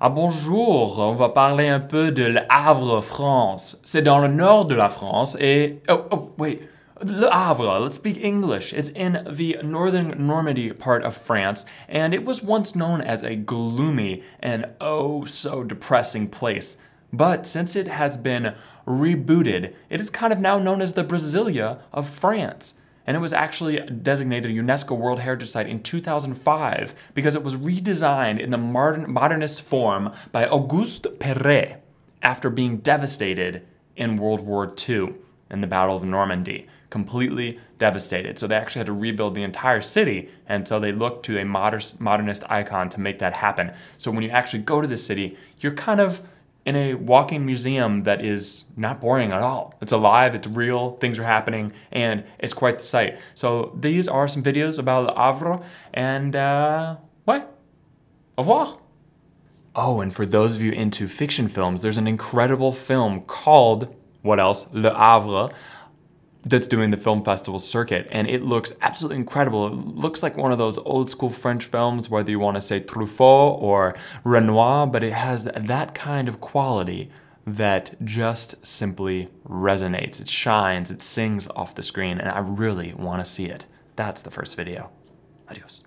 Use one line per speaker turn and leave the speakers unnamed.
Ah bonjour, on va parler un peu de Le Havre, France. C'est dans le nord de la France et... Oh, oh, wait. Le Havre, let's speak English. It's in the northern Normandy part of France, and it was once known as a gloomy and oh so depressing place. But since it has been rebooted, it is kind of now known as the Brasilia of France and it was actually designated a UNESCO World Heritage Site in 2005 because it was redesigned in the modern, modernist form by Auguste Perret after being devastated in World War II in the Battle of Normandy, completely devastated. So they actually had to rebuild the entire city, and so they looked to a modernist icon to make that happen. So when you actually go to the city, you're kind of in a walking museum that is not boring at all. It's alive, it's real, things are happening, and it's quite the sight. So these are some videos about Le Havre, and uh, what? Au revoir! Oh, and for those of you into fiction films, there's an incredible film called, what else, Le Havre, that's doing the film festival circuit and it looks absolutely incredible. It looks like one of those old school French films, whether you want to say Truffaut or Renoir, but it has that kind of quality that just simply resonates. It shines, it sings off the screen, and I really want to see it. That's the first video. Adios.